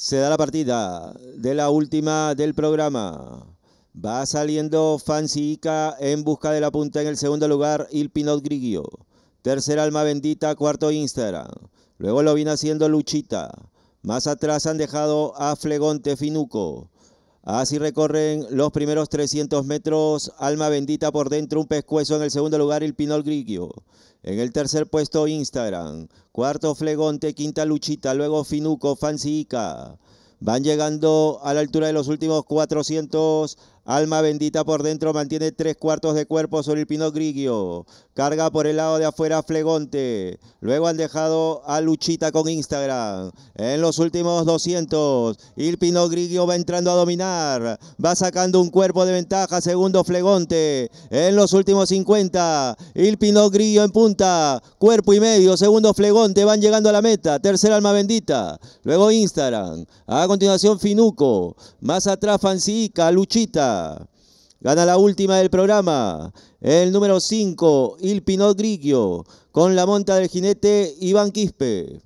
Se da la partida de la última del programa. Va saliendo Fancy Ica en busca de la punta en el segundo lugar, Il Pinot Grigio. Tercera Alma Bendita, cuarto Instagram. Luego lo viene haciendo Luchita. Más atrás han dejado a Flegonte Finuco. Así recorren los primeros 300 metros. Alma Bendita por dentro, un pescuezo en el segundo lugar, el Pinol Grigio. En el tercer puesto, Instagram. Cuarto, Flegonte. Quinta, Luchita. Luego, Finuco, Fancy Ica. Van llegando a la altura de los últimos 400 Alma bendita por dentro mantiene tres cuartos de cuerpo sobre el Pino Grigio. Carga por el lado de afuera Flegonte. Luego han dejado a Luchita con Instagram. En los últimos 200, el Pino Grigio va entrando a dominar. Va sacando un cuerpo de ventaja. Segundo Flegonte. En los últimos 50, el Pino Grillo en punta. Cuerpo y medio. Segundo Flegonte. Van llegando a la meta. Tercera Alma bendita. Luego Instagram. A continuación Finuco. Más atrás Fancica, Luchita. Gana la última del programa. El número 5, Il Pinot Grigio, con la monta del jinete Iván Quispe.